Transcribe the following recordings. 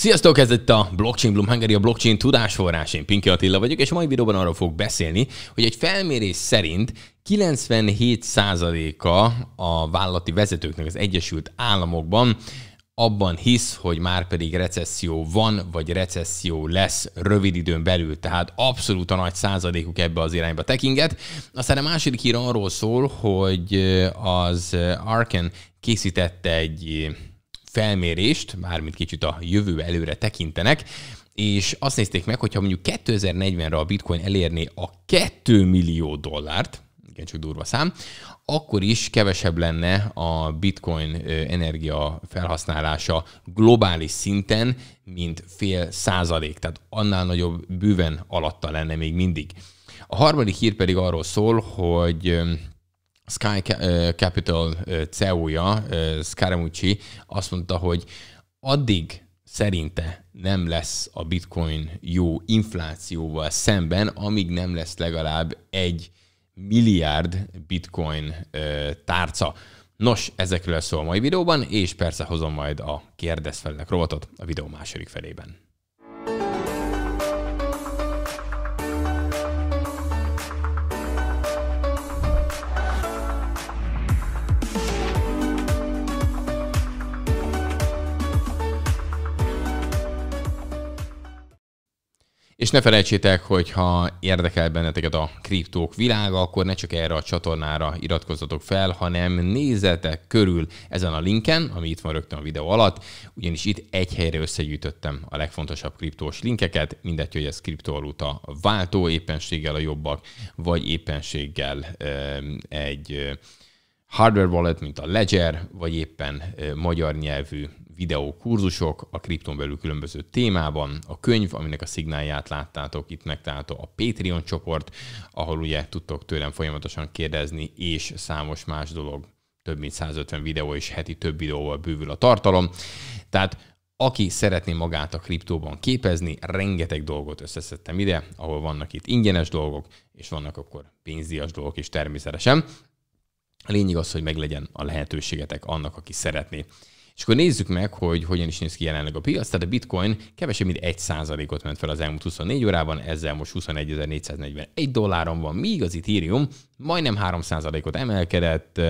Sziasztok, ez itt a Blockchain Bloom Hungary, a blockchain tudásforrás. Én Pinki Attila vagyok, és mai videóban arról fogok beszélni, hogy egy felmérés szerint 97%-a a vállalati vezetőknek az Egyesült Államokban abban hisz, hogy már pedig recesszió van, vagy recesszió lesz rövid időn belül, tehát abszolút a nagy százalékuk ebbe az irányba tekinget. Aztán a második hír arról szól, hogy az Arken készítette egy felmérést, mármint kicsit a jövő előre tekintenek, és azt nézték meg, hogyha mondjuk 2040-re a bitcoin elérné a 2 millió dollárt, igen, csak durva szám, akkor is kevesebb lenne a bitcoin energia felhasználása globális szinten, mint fél százalék, tehát annál nagyobb bőven alatta lenne még mindig. A harmadik hír pedig arról szól, hogy Sky Capital CEO-ja, Scaramucci azt mondta, hogy addig szerinte nem lesz a bitcoin jó inflációval szemben, amíg nem lesz legalább egy milliárd bitcoin tárca. Nos, ezekről szól a mai videóban, és persze hozom majd a kérdezfelelek rovatot a videó második felében. És ne felejtsétek, hogy ha érdekel benneteket a kriptók világa, akkor ne csak erre a csatornára iratkozzatok fel, hanem nézzetek körül ezen a linken, ami itt van rögtön a videó alatt, ugyanis itt egy helyre összegyűjtöttem a legfontosabb kriptós linkeket, mindegy, hogy ez kriptovaluta váltó, éppenséggel a jobbak, vagy éppenséggel egy hardware wallet, mint a Ledger, vagy éppen magyar nyelvű videókurzusok a kripton belül különböző témában, a könyv, aminek a szignálját láttátok, itt megtalálható a Patreon csoport, ahol ugye tudtok tőlem folyamatosan kérdezni, és számos más dolog, több mint 150 videó és heti több videóval bővül a tartalom. Tehát aki szeretné magát a kriptóban képezni, rengeteg dolgot összeszedtem ide, ahol vannak itt ingyenes dolgok, és vannak akkor pénzdias dolgok is természetesen. A lényeg az, hogy meglegyen a lehetőségetek annak, aki szeretné és akkor nézzük meg, hogy hogyan is néz ki jelenleg a piac. Tehát a bitcoin kevesebb, mint 1%-ot ment fel az elmúlt 24 órában, ezzel most 21.441 dolláron van, míg az Ethereum majdnem 3%-ot emelkedett,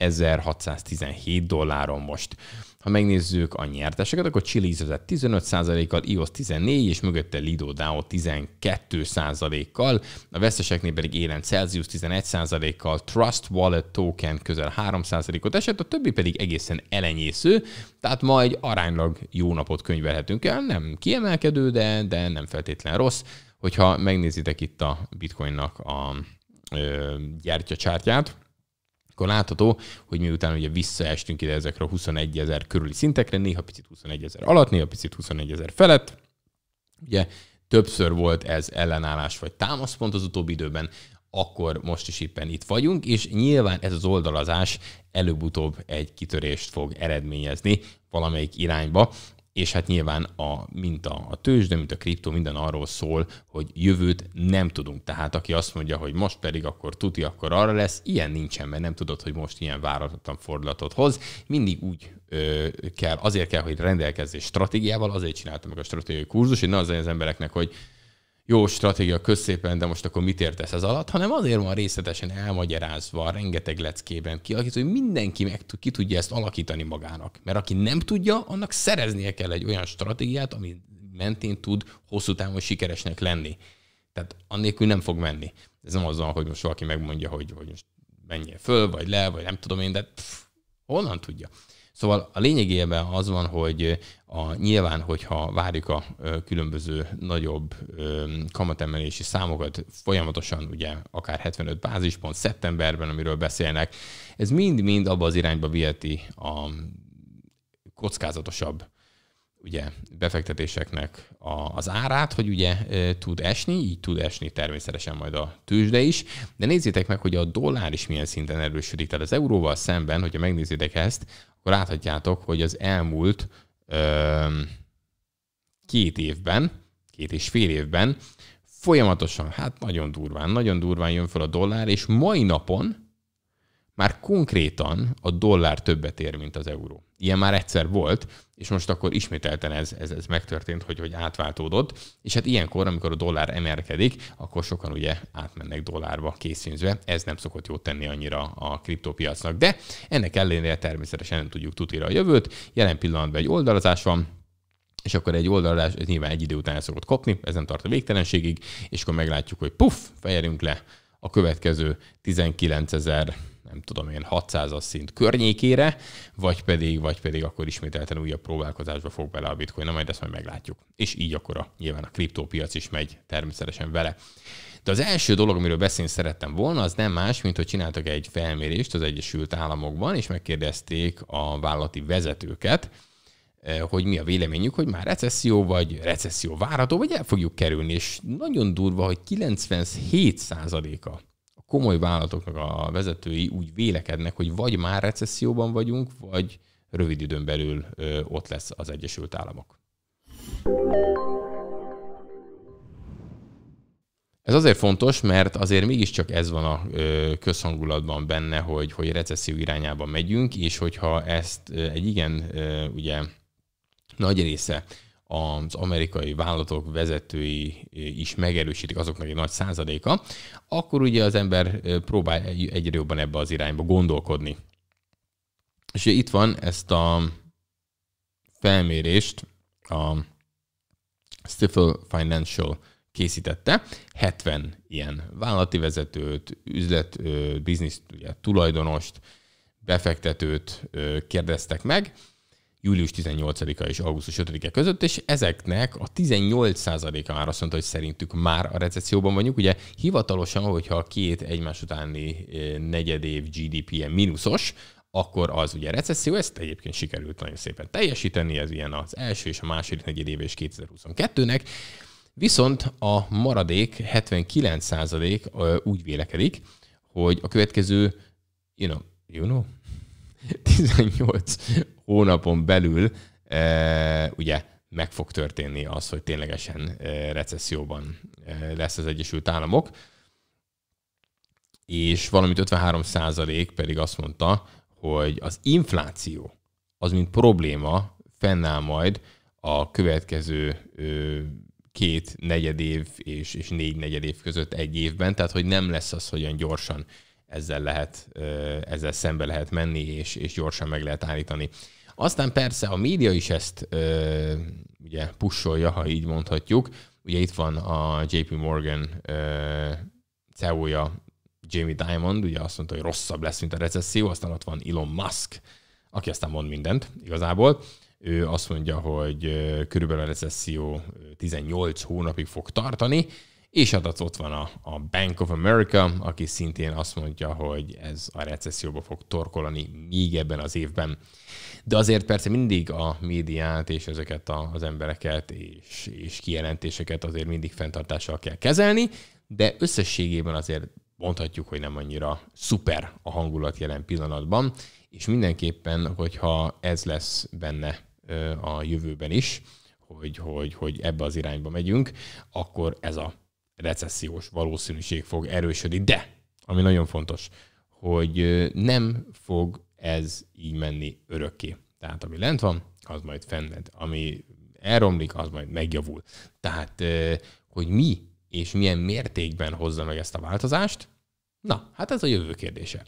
1617 dolláron most. Ha megnézzük a nyerteseket, akkor Chili's vezet 15%-kal, iOS 14 és mögötte Lido DAO 12%-kal, a veszteseknél pedig élen Celsius 11%-kal, Trust Wallet Token közel 3%-ot esett, a többi pedig egészen elenyésző, tehát ma egy aránylag jó napot könyvelhetünk el, nem kiemelkedő, de, de nem feltétlen rossz. Hogyha megnézitek itt a Bitcoinnak a ö, gyertyacsártyát, akkor látható, hogy miután ugye visszaestünk ide ezekre a 21 ezer körüli szintekre, néha picit 21 ezer alatt, néha picit 21 ezer felett, ugye többször volt ez ellenállás vagy támaszpont az utóbbi időben, akkor most is éppen itt vagyunk, és nyilván ez az oldalazás előbb-utóbb egy kitörést fog eredményezni valamelyik irányba és hát nyilván a, mint a, a tőzsde, mint a kriptó, minden arról szól, hogy jövőt nem tudunk. Tehát aki azt mondja, hogy most pedig akkor tuti, akkor arra lesz, ilyen nincsen, mert nem tudod, hogy most ilyen váratlan fordulatot hoz. Mindig úgy ö, kell, azért kell, hogy rendelkezzél stratégiával, azért csináltam meg a stratégiai kurzus, hogy ne az az embereknek, hogy jó stratégia közszépen, de most akkor mit értesz ez alatt, hanem azért van részletesen elmagyarázva rengeteg leckében kialakítva, hogy mindenki meg ki tudja ezt alakítani magának. Mert aki nem tudja, annak szereznie kell egy olyan stratégiát, ami mentén tud hosszú távon sikeresnek lenni. Tehát annélkül nem fog menni. Ez nem az van, hogy most valaki megmondja, hogy, hogy most menjél föl, vagy le, vagy nem tudom én, de pff, honnan tudja. Szóval a lényegében az van, hogy a, nyilván, hogyha várjuk a különböző nagyobb kamatemelési számokat folyamatosan, ugye akár 75 bázispont szeptemberben, amiről beszélnek, ez mind-mind abba az irányba viheti a kockázatosabb ugye befektetéseknek a, az árát, hogy ugye e, tud esni, így tud esni természetesen majd a tőzsde is, de nézzétek meg, hogy a dollár is milyen szinten erősödik. Tehát az euróval szemben, hogyha megnézitek ezt, akkor láthatjátok, hogy az elmúlt két évben, két és fél évben folyamatosan, hát nagyon durván, nagyon durván jön fel a dollár, és mai napon már konkrétan a dollár többet ér, mint az euró. Ilyen már egyszer volt, és most akkor ismételten ez, ez, ez megtörtént, hogy, hogy átváltódott, és hát ilyenkor, amikor a dollár emelkedik, akkor sokan ugye átmennek dollárba készpénzbe, ez nem szokott jót tenni annyira a kriptópiacnak, de ennek ellenére természetesen nem tudjuk tutira a jövőt, jelen pillanatban egy oldalazás van, és akkor egy oldalás, ez nyilván egy idő után el szokott kopni, ez nem tart a végtelenségig, és akkor meglátjuk, hogy puff, fejerünk le a következő 19 ezer nem tudom én, 600-as szint környékére, vagy pedig, vagy pedig akkor ismételten újabb próbálkozásba fog bele a bitcoin, na majd ezt majd meglátjuk. És így akkor a, nyilván a kriptópiac is megy természetesen vele. De az első dolog, amiről beszélni szerettem volna, az nem más, mint hogy csináltak egy felmérést az Egyesült Államokban, és megkérdezték a vállalati vezetőket, eh, hogy mi a véleményük, hogy már recesszió vagy recesszió várható, vagy el fogjuk kerülni, és nagyon durva, hogy 97%-a komoly vállalatoknak a vezetői úgy vélekednek, hogy vagy már recesszióban vagyunk, vagy rövid időn belül ott lesz az Egyesült Államok. Ez azért fontos, mert azért mégiscsak ez van a közhangulatban benne, hogy, hogy recesszió irányában megyünk, és hogyha ezt egy igen ugye nagy része az amerikai vállalatok vezetői is megerősítik azoknak egy nagy százaléka, akkor ugye az ember próbál egyre jobban ebbe az irányba gondolkodni. És ugye itt van ezt a felmérést a Stifel Financial készítette, 70 ilyen vállalati vezetőt, üzlet, biznisz, ugye, tulajdonost, befektetőt kérdeztek meg, július 18-a és augusztus 5-e között, és ezeknek a 18%-a már azt mondta, hogy szerintük már a recesszióban vagyunk. Ugye hivatalosan, hogyha a két egymás utáni eh, negyedév GDP-je mínuszos, akkor az ugye recesszió, ezt egyébként sikerült nagyon szépen teljesíteni, ez ilyen az első és a második negyedév és 2022-nek, viszont a maradék 79% úgy vélekedik, hogy a következő, you know, you know, 18 hónapon belül e, ugye meg fog történni az, hogy ténylegesen e, recesszióban e, lesz az Egyesült Államok, és valamint 53 százalék pedig azt mondta, hogy az infláció az, mint probléma, fennáll majd a következő két negyed év és, és négy negyed év között egy évben, tehát hogy nem lesz az, hogy olyan gyorsan ezzel lehet, ezzel szembe lehet menni, és, és gyorsan meg lehet állítani aztán persze a média is ezt ö, ugye pusolja, ha így mondhatjuk. Ugye itt van a JP Morgan CEO-ja Jamie Diamond, ugye azt mondta, hogy rosszabb lesz, mint a recesszió, aztán ott van Elon Musk, aki aztán mond mindent igazából. Ő azt mondja, hogy körülbelül a recesszió 18 hónapig fog tartani, és adat hát ott van a, a Bank of America, aki szintén azt mondja, hogy ez a recesszióba fog torkolani még ebben az évben de azért persze mindig a médiát és ezeket az embereket és, és kijelentéseket azért mindig fenntartással kell kezelni, de összességében azért mondhatjuk, hogy nem annyira szuper a hangulat jelen pillanatban, és mindenképpen, hogyha ez lesz benne a jövőben is, hogy, hogy, hogy ebbe az irányba megyünk, akkor ez a recessziós valószínűség fog erősödni. De, ami nagyon fontos, hogy nem fog ez így menni örökké. Tehát ami lent van, az majd fenned. Ami elromlik, az majd megjavul. Tehát, hogy mi és milyen mértékben hozza meg ezt a változást, na, hát ez a jövő kérdése.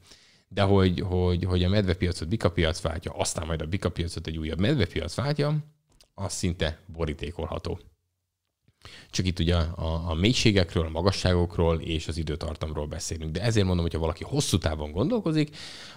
De hogy, hogy, hogy a medvepiacot bikapiac váltja, aztán majd a bikapiacot egy újabb medvepiac váltja, az szinte borítékolható. Csak itt ugye a, a mélységekről, a magasságokról és az időtartamról beszélünk. De ezért mondom, hogyha valaki hosszú távon gondolkozik,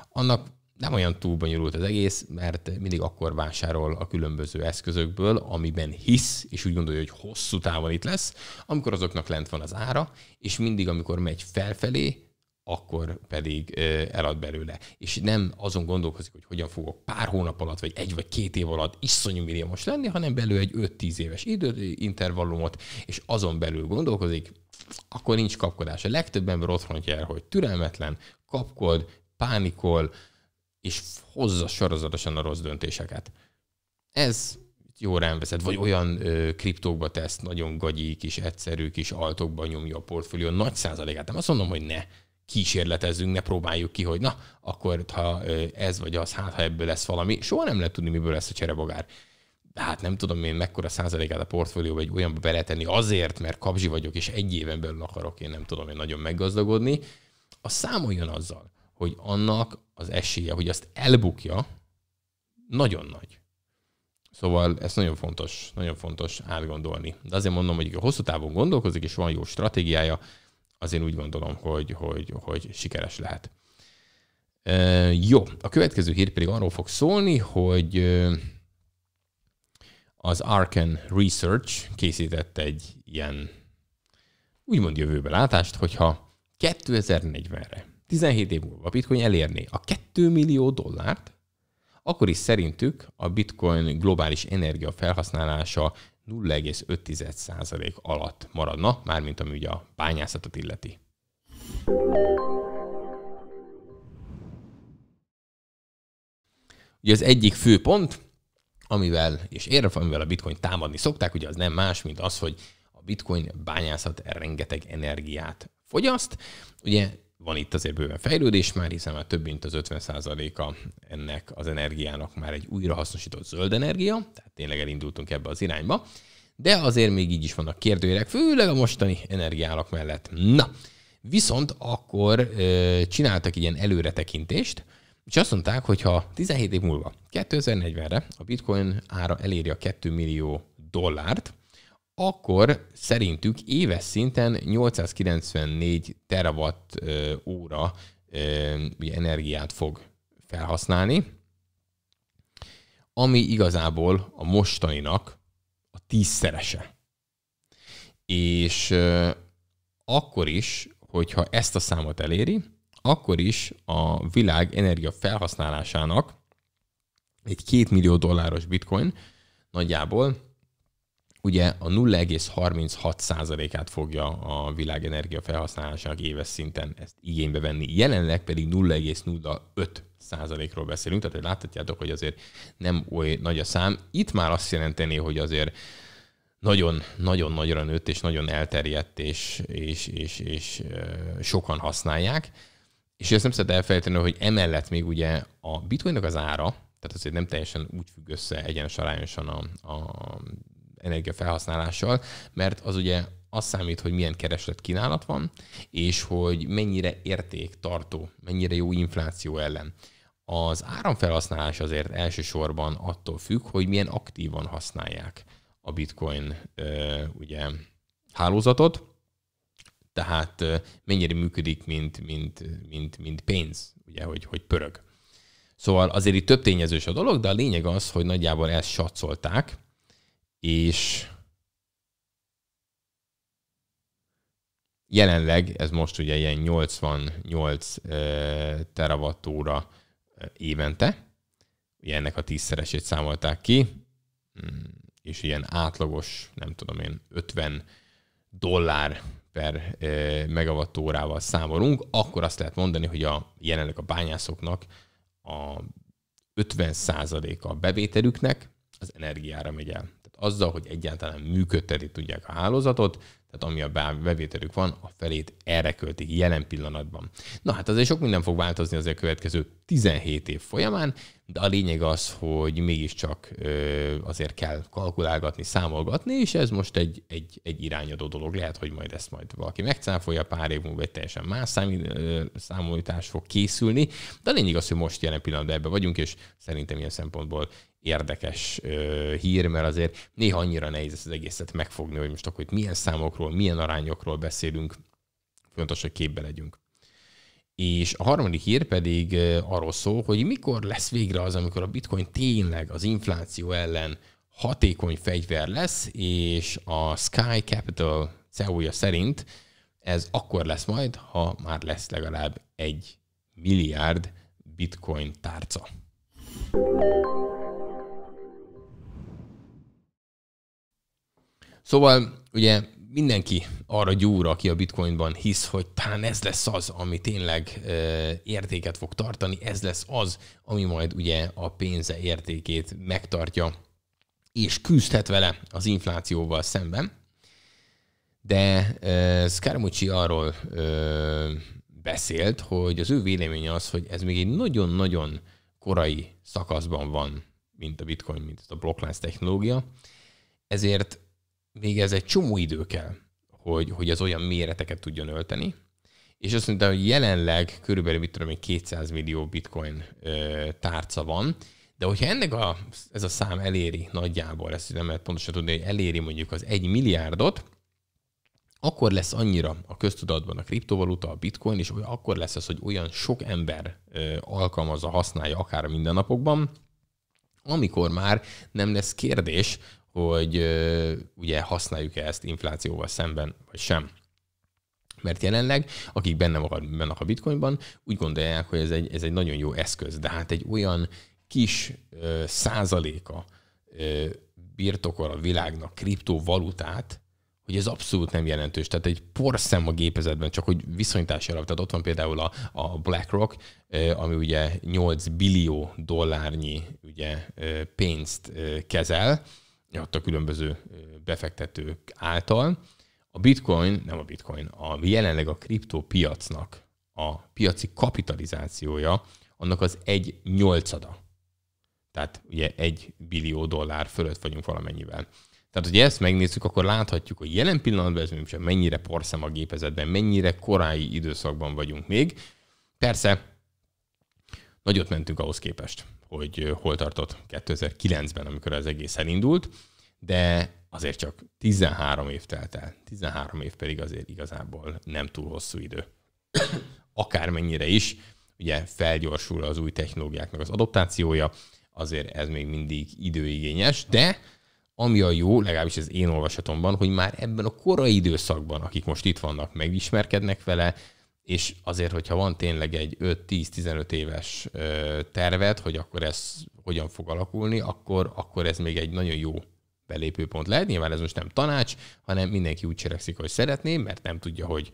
annak nem olyan túl bonyolult az egész, mert mindig akkor vásárol a különböző eszközökből, amiben hisz, és úgy gondolja, hogy hosszú távon itt lesz, amikor azoknak lent van az ára, és mindig, amikor megy felfelé, akkor pedig elad belőle. És nem azon gondolkozik, hogy hogyan fogok pár hónap alatt, vagy egy vagy két év alatt iszonyú milliómos lenni, hanem belül egy 5-10 éves időintervallumot, és azon belül gondolkozik, akkor nincs kapkodás. A legtöbb ember otthon jár, hogy türelmetlen, kapkod, pánikol, és hozza sorozatosan a rossz döntéseket. Ez jó vezet, vagy olyan ö, kriptókba tesz nagyon gagyi kis egyszerű kis altokba nyomja a portfólió nagy százalékát. Nem azt mondom, hogy ne kísérletezzünk, ne próbáljuk ki, hogy na, akkor ha ez vagy az, hát ha ebből lesz valami, soha nem lehet tudni, miből lesz a cserebogár. Hát nem tudom én mekkora százalékát a portfólióba egy olyanba beletenni azért, mert kapzsi vagyok, és egy éven belül akarok én nem tudom én nagyon meggazdagodni. A számoljon azzal, hogy annak az esélye, hogy azt elbukja, nagyon nagy. Szóval ez nagyon fontos, nagyon fontos átgondolni. De azért mondom, hogy a hosszú távon gondolkozik, és van jó stratégiája, az én úgy gondolom, hogy, hogy, hogy sikeres lehet. E, jó, a következő hír pedig arról fog szólni, hogy az Arken Research készített egy ilyen úgymond jövőbe látást, hogyha 2040-re 17 év múlva a bitcoin elérné a 2 millió dollárt, akkor is szerintük a bitcoin globális energia felhasználása 0,5% alatt maradna, mármint ami ugye a bányászatot illeti. Ugye az egyik fő pont, amivel, és érve, amivel a bitcoin támadni szokták, ugye az nem más, mint az, hogy a bitcoin bányászat rengeteg energiát fogyaszt. Ugye van itt azért bőven fejlődés már, hiszen már több mint az 50%-a ennek az energiának már egy újrahasznosított zöld energia, tehát tényleg elindultunk ebbe az irányba, de azért még így is vannak kérdőjelek, főleg a mostani energiálak mellett. Na, viszont akkor ö, csináltak ilyen előretekintést, és azt mondták, hogy ha 17 év múlva, 2040-re a bitcoin ára eléri a 2 millió dollárt, akkor szerintük éves szinten 894 terawatt óra energiát fog felhasználni, ami igazából a mostaninak a tízszerese. És akkor is, hogyha ezt a számot eléri, akkor is a világ energia felhasználásának egy két millió dolláros bitcoin nagyjából ugye a 0,36%-át fogja a világ energia felhasználásának éves szinten ezt igénybe venni. Jelenleg pedig 0,05%-ról beszélünk, tehát hogy láthatjátok, hogy azért nem oly nagy a szám. Itt már azt jelenteni, hogy azért nagyon-nagyon nagyra nőtt, és nagyon elterjedt, és, és, és, és sokan használják. És ezt nem szabad elfelejteni, hogy emellett még ugye a bitcoinnak az ára, tehát azért nem teljesen úgy függ össze egyenes arányosan a, a energiafelhasználással, mert az ugye az számít, hogy milyen kereslet kínálat van, és hogy mennyire értéktartó, mennyire jó infláció ellen. Az áramfelhasználás azért elsősorban attól függ, hogy milyen aktívan használják a bitcoin ugye, hálózatot, tehát mennyire működik, mint, mint, mint, mint pénz, ugye, hogy, hogy pörög. Szóval azért itt több tényezős a dolog, de a lényeg az, hogy nagyjából ezt satszolták, és jelenleg ez most ugye ilyen 88 terawattóra évente, ugye ennek a tízszeresét számolták ki, mm, és ilyen átlagos, nem tudom én, 50 dollár per megawattórával számolunk, akkor azt lehet mondani, hogy a jelenleg a bányászoknak a 50 a bevételüknek az energiára megy el azzal, hogy egyáltalán működtetni tudják a hálózatot, tehát ami a bevételük van, a felét erre költik jelen pillanatban. Na hát azért sok minden fog változni azért a következő 17 év folyamán, de a lényeg az, hogy mégiscsak ö, azért kell kalkulálgatni, számolgatni, és ez most egy, egy, egy irányadó dolog. Lehet, hogy majd ezt majd valaki megcáfolja, pár év múlva egy teljesen más számí, ö, számolítás fog készülni, de a lényeg az, hogy most jelen pillanatban ebben vagyunk, és szerintem ilyen szempontból érdekes ö, hír, mert azért néha annyira nehéz ezt az egészet megfogni, hogy most akkor itt milyen számokról arányokról, milyen arányokról beszélünk, fontos, hogy képbe legyünk. És a harmadik hír pedig arról szól, hogy mikor lesz végre az, amikor a bitcoin tényleg az infláció ellen hatékony fegyver lesz, és a Sky Capital CEO-ja szerint ez akkor lesz majd, ha már lesz legalább egy milliárd bitcoin tárca. Szóval ugye mindenki arra gyúr, aki a bitcoinban hisz, hogy talán ez lesz az, ami tényleg e, értéket fog tartani, ez lesz az, ami majd ugye a pénze értékét megtartja, és küzdhet vele az inflációval szemben. De e, Scaramucci arról e, beszélt, hogy az ő véleménye az, hogy ez még egy nagyon-nagyon korai szakaszban van, mint a bitcoin, mint a blockchain technológia, ezért még ez egy csomó idő kell, hogy, hogy az olyan méreteket tudjon ölteni, és azt mondta, hogy jelenleg körülbelül, mit tudom 200 millió bitcoin ö, tárca van, de hogyha ennek a, ez a szám eléri nagyjából, ezt nem lehet pontosan tudni, hogy eléri mondjuk az egy milliárdot, akkor lesz annyira a köztudatban a kriptovaluta, a bitcoin, és akkor lesz az, hogy olyan sok ember ö, alkalmazza, használja akár a mindennapokban, amikor már nem lesz kérdés hogy ugye használjuk-e ezt inflációval szemben, vagy sem. Mert jelenleg, akik benne vannak a bitcoinban, úgy gondolják, hogy ez egy, ez egy nagyon jó eszköz, de hát egy olyan kis ö, százaléka ö, birtokol a világnak kriptovalutát, hogy ez abszolút nem jelentős. Tehát egy porszem a gépezetben, csak hogy viszonyítási alap. Tehát ott van például a, a BlackRock, ami ugye 8 billió dollárnyi ugye, pénzt kezel, ott a különböző befektetők által. A bitcoin, nem a bitcoin, a jelenleg a kriptópiacnak a piaci kapitalizációja annak az egy nyolcada. Tehát ugye egy billió dollár fölött vagyunk valamennyivel. Tehát, hogy ezt megnézzük, akkor láthatjuk, hogy jelen pillanatban ez sem mennyire porszem a gépezetben, mennyire korai időszakban vagyunk még. Persze, nagyot mentünk ahhoz képest hogy hol tartott 2009-ben, amikor az egész elindult, de azért csak 13 év telt el. 13 év pedig azért igazából nem túl hosszú idő. Akármennyire is, ugye felgyorsul az új technológiáknak az adaptációja, azért ez még mindig időigényes, de ami a jó, legalábbis az én olvasatomban, hogy már ebben a korai időszakban, akik most itt vannak, megismerkednek vele, és azért, hogyha van tényleg egy 5-10-15 éves tervet, hogy akkor ez hogyan fog alakulni, akkor, akkor ez még egy nagyon jó belépőpont lehet. Nyilván ez most nem tanács, hanem mindenki úgy cselekszik, hogy szeretné, mert nem tudja, hogy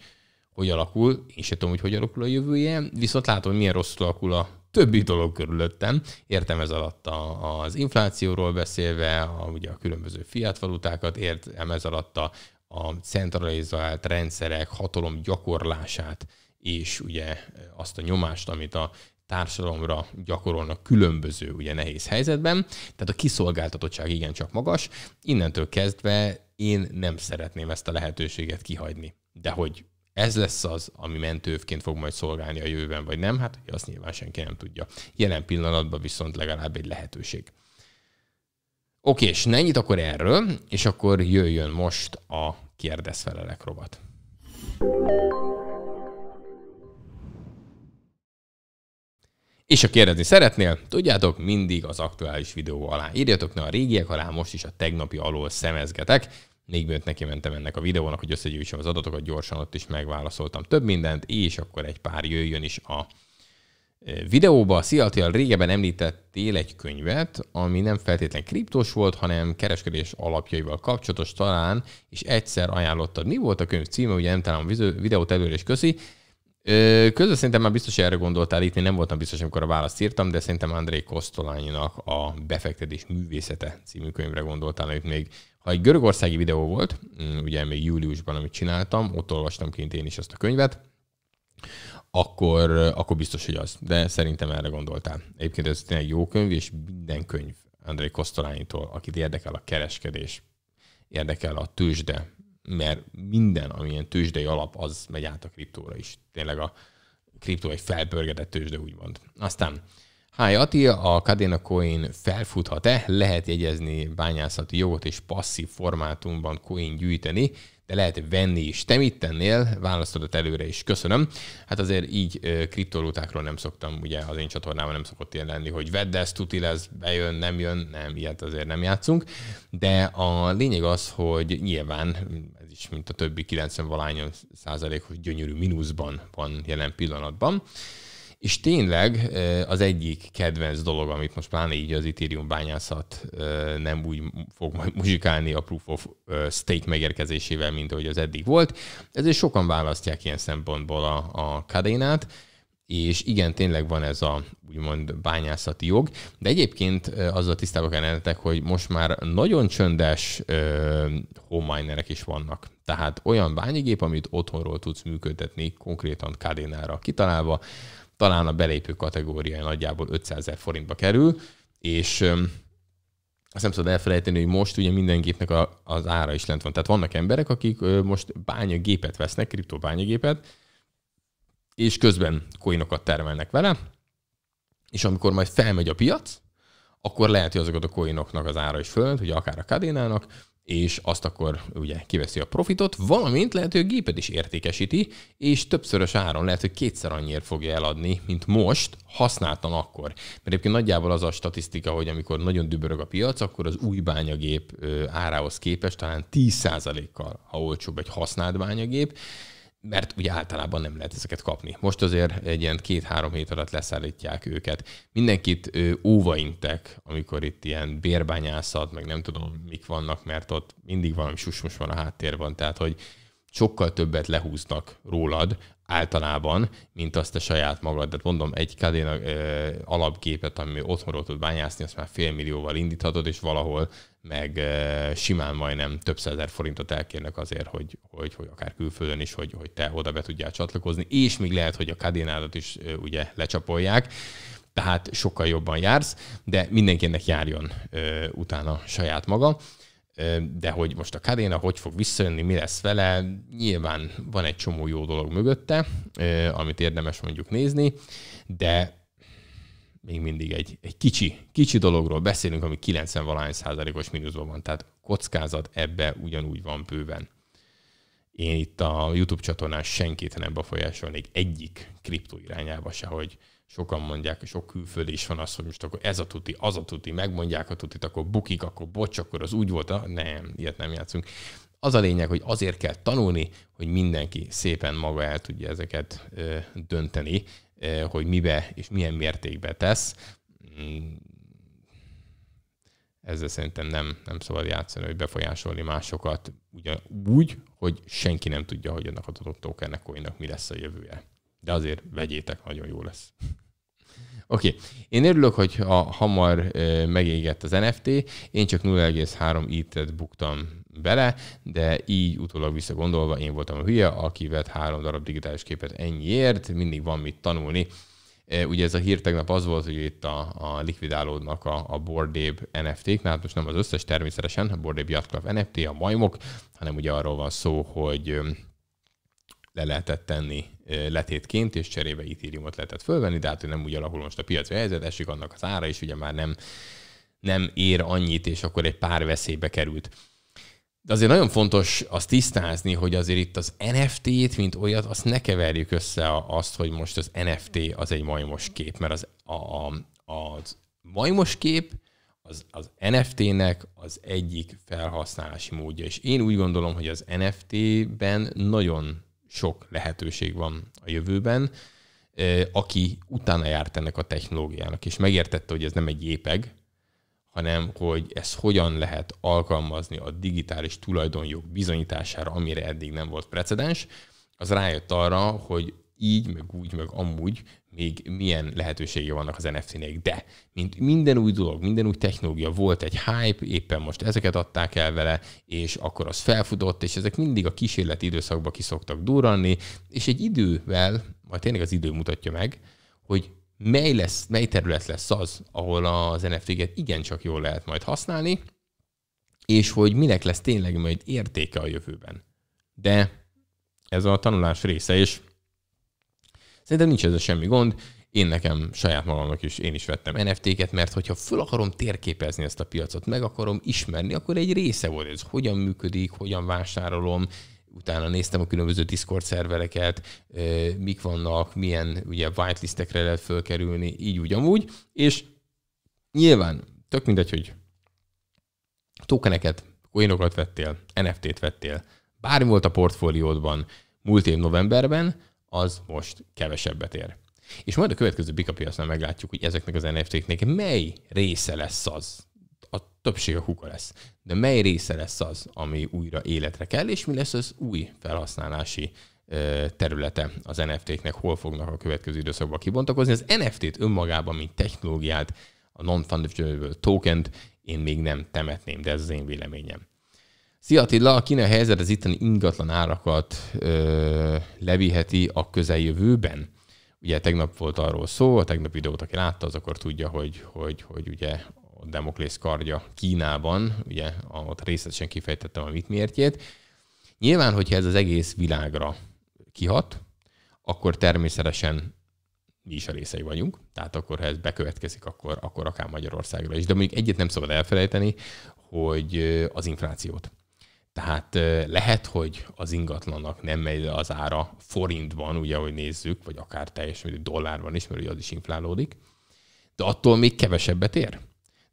hogy alakul. Én se tudom, hogy hogy alakul a jövője, viszont látom, hogy milyen rosszul alakul a többi dolog körülöttem. Értem ez alatt a, az inflációról beszélve, a, ugye a különböző fiat valutákat, értem ez alatt a, a centralizált rendszerek hatalom gyakorlását, és ugye azt a nyomást, amit a társadalomra gyakorolnak különböző ugye nehéz helyzetben, tehát a kiszolgáltatottság igencsak magas, innentől kezdve én nem szeretném ezt a lehetőséget kihagyni. De hogy ez lesz az, ami mentővként fog majd szolgálni a jövőben, vagy nem, hát azt nyilván senki nem tudja. Jelen pillanatban viszont legalább egy lehetőség. Oké, és ennyit akkor erről, és akkor jöjjön most a kérdezfelelek robot. rovat. És ha kérdezni szeretnél, tudjátok, mindig az aktuális videó alá. Írjatok ne a régiek alá, most is a tegnapi alól szemezgetek. Még mielőtt neki mentem ennek a videónak, hogy összegyűjtsem az adatokat, gyorsan ott is megválaszoltam több mindent, és akkor egy pár jöjjön is a videóba Attila, régebben említettél egy könyvet, ami nem feltétlen kriptos volt, hanem kereskedés alapjaival kapcsolatos talán, és egyszer ajánlottad. Mi volt a könyv címe? Ugye nem talán a videót előre és köszi. Közben szerintem már biztos erre gondoltál, itt én nem voltam biztos, amikor a választ írtam, de szerintem André Kosztolányinak a Befektetés művészete című könyvre gondoltál, amit még ha egy görögországi videó volt, mm, ugye még júliusban, amit csináltam, ott olvastam kint én is azt a könyvet, akkor, akkor biztos, hogy az. De szerintem erre gondoltál. Egyébként ez tényleg jó könyv, és minden könyv Andrei Kosztolánytól, akit érdekel a kereskedés, érdekel a tőzsde, mert minden, amilyen tőzsdei alap, az megy át a kriptóra is. Tényleg a kriptó egy felpörgetett tőzsde, úgymond. Aztán Hi Ati, a Kadena Coin felfuthat-e? Lehet jegyezni bányászati jogot és passzív formátumban coin gyűjteni, de lehet venni is. Te mit tennél? Választodat előre is. Köszönöm. Hát azért így kriptovalutákról nem szoktam, ugye az én csatornában nem szokott ilyen lenni, hogy vedd ezt, tuti lesz, bejön, nem jön, nem, ilyet azért nem játszunk. De a lényeg az, hogy nyilván ez is, mint a többi 90 valányon százalék, hogy gyönyörű mínuszban van jelen pillanatban. És tényleg az egyik kedvenc dolog, amit most pláne így az Ethereum bányászat nem úgy fog majd muzsikálni a Proof of Stake megérkezésével, mint ahogy az eddig volt, ezért sokan választják ilyen szempontból a, a kadénát, és igen, tényleg van ez a úgymond bányászati jog, de egyébként azzal tisztában kell lennetek, hogy most már nagyon csöndes hominerek is vannak. Tehát olyan bányigép, amit otthonról tudsz működtetni, konkrétan kadénára kitalálva, talán a belépő kategória nagyjából 500 ezer forintba kerül, és azt nem szabad elfelejteni, hogy most ugye minden gépnek az ára is lent van. Tehát vannak emberek, akik most bányagépet vesznek, kriptobányagépet, és közben koinokat termelnek vele, és amikor majd felmegy a piac, akkor lehet, hogy azokat a koinoknak az ára is fölönt, hogy akár a kadénának, és azt akkor ugye kiveszi a profitot, valamint lehet, hogy a gépet is értékesíti, és többszörös áron lehet, hogy kétszer annyiért fogja eladni, mint most, használtan akkor. Mert egyébként nagyjából az a statisztika, hogy amikor nagyon dübörög a piac, akkor az új bányagép árához képest talán 10%-kal, ha olcsóbb egy használt bányagép, mert ugye általában nem lehet ezeket kapni. Most azért egy ilyen két-három hét alatt leszállítják őket. Mindenkit óva amikor itt ilyen bérbányászat, meg nem tudom mik vannak, mert ott mindig valami susmus van a háttérben, tehát hogy sokkal többet lehúznak rólad általában, mint azt a saját magad. Tehát mondom, egy kadén alapgépet, ami otthonról tud bányászni, azt már félmillióval indíthatod, és valahol meg simán majdnem több százer forintot elkérnek azért, hogy, hogy, hogy akár külföldön is, hogy, hogy te oda be tudjál csatlakozni, és még lehet, hogy a kadénádat is ugye lecsapolják tehát sokkal jobban jársz, de mindenkinek járjon utána saját maga. de hogy most a kadéna hogy fog visszajönni, mi lesz vele, nyilván van egy csomó jó dolog mögötte, amit érdemes mondjuk nézni, de még mindig egy, egy kicsi, kicsi dologról beszélünk, ami 90 valány százalékos mínuszban van, tehát kockázat ebbe ugyanúgy van bőven. Én itt a YouTube csatornán senkit nem befolyásolnék egyik kriptó irányába se, hogy sokan mondják, sok külföldi is van az, hogy most akkor ez a tuti, az a tuti, megmondják a tutit, akkor bukik, akkor bocs, akkor az úgy volt, nem, ilyet nem játszunk. Az a lényeg, hogy azért kell tanulni, hogy mindenki szépen maga el tudja ezeket ö, dönteni, Eh, hogy mibe és milyen mértékbe tesz. Mm. Ezzel szerintem nem, nem szabad játszani, hogy befolyásolni másokat ugyan, úgy, hogy senki nem tudja, hogy annak a adott tokennek, coinnak mi lesz a jövője. De azért vegyétek, nagyon jó lesz. Oké, okay. én örülök, hogy a hamar megégett az NFT, én csak 0,3 ítet buktam bele, de így utólag visszagondolva én voltam a hülye, aki vett három darab digitális képet ennyiért, mindig van mit tanulni. Ugye ez a hír tegnap az volt, hogy itt a, a likvidálódnak a, a Bordéb NFT-k, hát most nem az összes természetesen, a Bordéb Yacht Club NFT, a majmok, hanem ugye arról van szó, hogy le lehetett tenni letétként, és cserébe Ethereumot lehetett fölvenni, de hát hogy nem úgy alakul most a piaci helyzet, esik annak az ára, és ugye már nem, nem ér annyit, és akkor egy pár veszélybe került. De azért nagyon fontos azt tisztázni, hogy azért itt az NFT-t, mint olyat, azt ne keverjük össze azt, hogy most az NFT az egy majmos kép, mert az, a, a, az majmos kép az, az NFT-nek az egyik felhasználási módja. És én úgy gondolom, hogy az NFT-ben nagyon sok lehetőség van a jövőben, aki utána járt ennek a technológiának, és megértette, hogy ez nem egy épeg, hanem hogy ezt hogyan lehet alkalmazni a digitális tulajdonjog bizonyítására, amire eddig nem volt precedens, az rájött arra, hogy így, meg úgy, meg amúgy még milyen lehetősége vannak az NFT-nek. De mint minden új dolog, minden új technológia volt egy hype, éppen most ezeket adták el vele, és akkor az felfutott, és ezek mindig a kísérleti időszakba kiszoktak durranni, és egy idővel, majd tényleg az idő mutatja meg, hogy mely, lesz, mely terület lesz az, ahol az NFT-get igencsak jól lehet majd használni, és hogy minek lesz tényleg majd értéke a jövőben. De ez a tanulás része, és Szerintem nincs ez semmi gond. Én nekem saját magamnak is, én is vettem NFT-ket, mert hogyha föl akarom térképezni ezt a piacot, meg akarom ismerni, akkor egy része volt ez. Hogyan működik, hogyan vásárolom, utána néztem a különböző Discord szervereket, mik vannak, milyen ugye whitelistekre lehet fölkerülni, így ugyanúgy, és nyilván tök mindegy, hogy tokeneket, coinokat vettél, NFT-t vettél, bármi volt a portfóliódban múlt év novemberben, az most kevesebbet ér. És majd a következő Bika piacnál meglátjuk, hogy ezeknek az NFT-knek mely része lesz az, a többség a kuka lesz, de mely része lesz az, ami újra életre kell, és mi lesz az új felhasználási területe az NFT-knek, hol fognak a következő időszakban kibontakozni. Az NFT-t önmagában, mint technológiát, a non-fungible t én még nem temetném, de ez az én véleményem. Szia Attila, a kínai helyzet az itteni ingatlan árakat ö, leviheti a közeljövőben. Ugye tegnap volt arról szó, a tegnap videót, aki látta, az akkor tudja, hogy, hogy, hogy ugye a Demoklész kardja Kínában, ugye ott részletesen kifejtettem a mit miértjét. Nyilván, hogyha ez az egész világra kihat, akkor természetesen mi is a részei vagyunk, tehát akkor, ha ez bekövetkezik, akkor, akkor akár Magyarországra is. De mondjuk egyet nem szabad elfelejteni, hogy az inflációt. Tehát lehet, hogy az ingatlannak nem megy le az ára forintban, ugye, ahogy nézzük, vagy akár teljes dollárban is, mert ugye az is inflálódik, de attól még kevesebbet ér.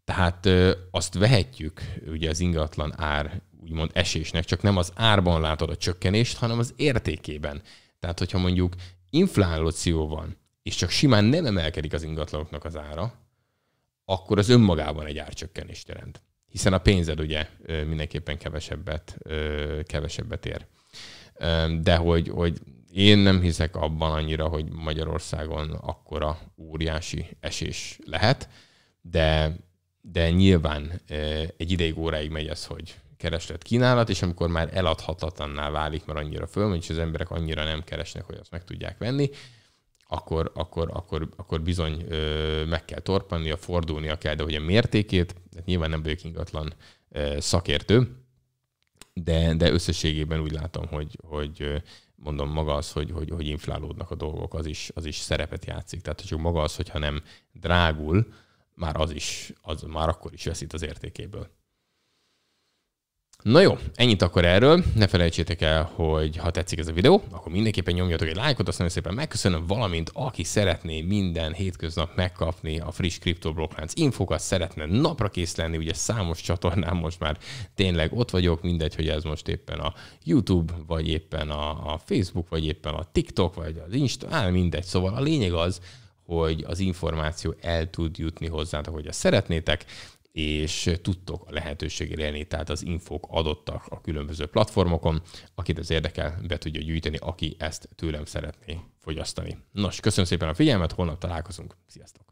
Tehát azt vehetjük, ugye az ingatlan ár úgymond esésnek, csak nem az árban látod a csökkenést, hanem az értékében. Tehát, hogyha mondjuk infláció van, és csak simán nem emelkedik az ingatlanoknak az ára, akkor az önmagában egy árcsökkenést jelent hiszen a pénzed ugye mindenképpen kevesebbet, kevesebbet ér. De hogy, hogy én nem hiszek abban annyira, hogy Magyarországon akkora óriási esés lehet, de, de nyilván egy ideig óráig megy ez, hogy kereslet kínálat, és amikor már eladhatatlanná válik, mert annyira föl, és az emberek annyira nem keresnek, hogy azt meg tudják venni, akkor, akkor, akkor, akkor bizony ö, meg kell a fordulnia kell, de hogy a mértékét, hát nyilván nem vagyok ingatlan ö, szakértő, de, de összességében úgy látom, hogy, hogy mondom maga az, hogy, hogy, hogy inflálódnak a dolgok, az is, az is szerepet játszik. Tehát csak maga az, hogyha nem drágul, már az is, az már akkor is veszít az értékéből. Na jó, ennyit akkor erről. Ne felejtsétek el, hogy ha tetszik ez a videó, akkor mindenképpen nyomjatok egy lájkot, azt nagyon szépen megköszönöm, valamint aki szeretné minden hétköznap megkapni a friss kriptoblokklánc infokat, szeretne napra kész lenni, ugye számos csatornán most már tényleg ott vagyok, mindegy, hogy ez most éppen a YouTube, vagy éppen a, a Facebook, vagy éppen a TikTok, vagy az Insta, mindegy. Szóval a lényeg az, hogy az információ el tud jutni hozzátok, hogyha szeretnétek, és tudtok a lehetőségére élni, tehát az infók adottak a különböző platformokon. Akit ez érdekel, be tudja gyűjteni, aki ezt tőlem szeretné fogyasztani. Nos, köszönöm szépen a figyelmet, holnap találkozunk. Sziasztok!